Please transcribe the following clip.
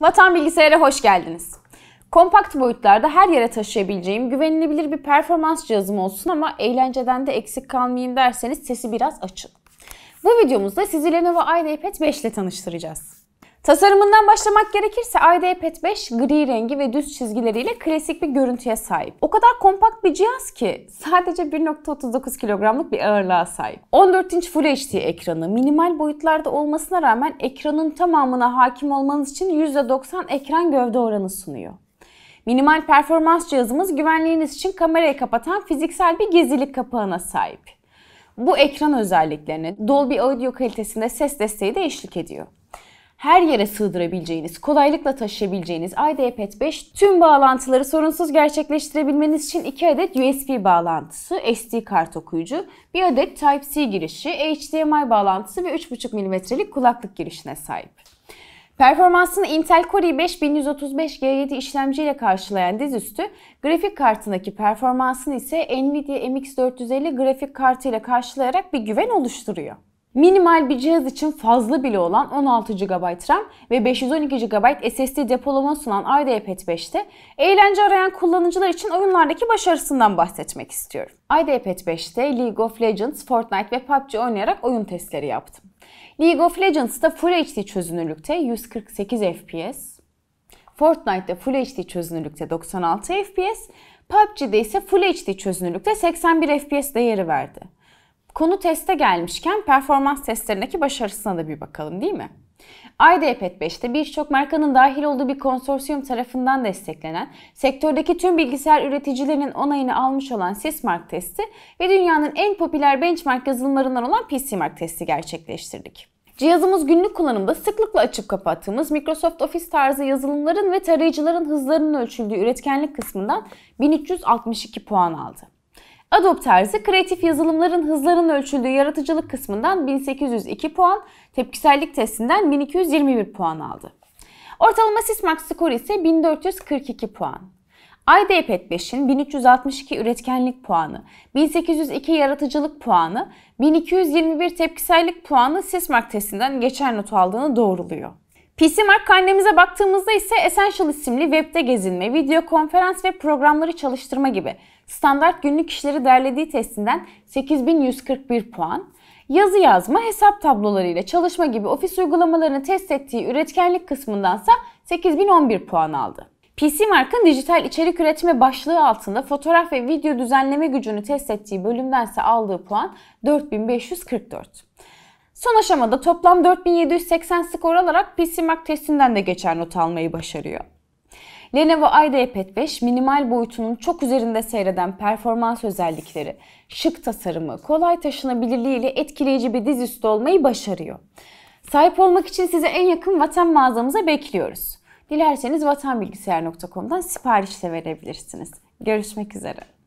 Vatan Bilgisayar'a hoş geldiniz. Kompakt boyutlarda her yere taşıyabileceğim güvenilebilir bir performans cihazım olsun ama eğlenceden de eksik kalmayayım derseniz sesi biraz açın. Bu videomuzda sizi Lenovo IdeaPad 5 ile tanıştıracağız. Tasarımından başlamak gerekirse IdeaPad 5 gri rengi ve düz çizgileriyle klasik bir görüntüye sahip. O kadar kompakt bir cihaz ki sadece 1.39 kilogramlık bir ağırlığa sahip. 14 inç Full HD ekranı minimal boyutlarda olmasına rağmen ekranın tamamına hakim olmanız için %90 ekran gövde oranı sunuyor. Minimal performans cihazımız güvenliğiniz için kamerayı kapatan fiziksel bir gizlilik kapağına sahip. Bu ekran özelliklerine Dolby Audio kalitesinde ses desteği de eşlik ediyor her yere sığdırabileceğiniz, kolaylıkla taşıyabileceğiniz IDPad 5 e tüm bağlantıları sorunsuz gerçekleştirebilmeniz için 2 adet USB bağlantısı, SD kart okuyucu, 1 adet Type-C girişi, HDMI bağlantısı ve 3.5 mm'lik kulaklık girişine sahip. Performansını Intel Core i5-1135G7 işlemciyle karşılayan dizüstü, grafik kartındaki performansını ise Nvidia MX450 grafik kartı ile karşılayarak bir güven oluşturuyor. Minimal bir cihaz için fazla bile olan 16 GB RAM ve 512 GB SSD depolama sunan IdeaPad 5'te eğlence arayan kullanıcılar için oyunlardaki başarısından bahsetmek istiyorum. IdeaPad 5'te League of Legends, Fortnite ve PUBG oynayarak oyun testleri yaptım. League of Legends'ta Full HD çözünürlükte 148 FPS, Fortnite'da Full HD çözünürlükte 96 FPS, PUBG'de ise Full HD çözünürlükte 81 FPS değeri verdi. Konu teste gelmişken performans testlerindeki başarısına da bir bakalım değil mi? IDPET 5'te birçok markanın dahil olduğu bir konsorsiyum tarafından desteklenen, sektördeki tüm bilgisayar üreticilerinin onayını almış olan Sysmark testi ve dünyanın en popüler benchmark yazılımlarından olan PCMark testi gerçekleştirdik. Cihazımız günlük kullanımda sıklıkla açıp kapattığımız Microsoft Office tarzı yazılımların ve tarayıcıların hızlarının ölçüldüğü üretkenlik kısmından 1362 puan aldı. Adobe terzi kreatif yazılımların hızlarının ölçüldüğü yaratıcılık kısmından 1802 puan, tepkisellik testinden 1221 puan aldı. Ortalama Sysmax skoru ise 1442 puan. IDPad 5'in 1362 üretkenlik puanı, 1802 yaratıcılık puanı, 1221 tepkisellik puanı Sysmark testinden geçer notu aldığını doğruluyor. PCMark karnemize baktığımızda ise Essential isimli webde gezinme, video konferans ve programları çalıştırma gibi standart günlük kişileri derlediği testinden 8141 puan, yazı yazma, hesap tablolarıyla çalışma gibi ofis uygulamalarını test ettiği üretkenlik kısmındansa 8011 puan aldı. PC Mark'ın dijital içerik üretme başlığı altında fotoğraf ve video düzenleme gücünü test ettiği bölümdense aldığı puan 4544. Son aşamada toplam 4780 skor alarak PC Mark testinden de geçer not almayı başarıyor. Lenovo IdeaPad 5 minimal boyutunun çok üzerinde seyreden performans özellikleri, şık tasarımı, kolay taşınabilirliği ile etkileyici bir dizüstü olmayı başarıyor. Sahip olmak için size en yakın Vatan mağazamıza bekliyoruz. Dilerseniz vatanbilgisayar.com'dan sipariş de verebilirsiniz. Görüşmek üzere.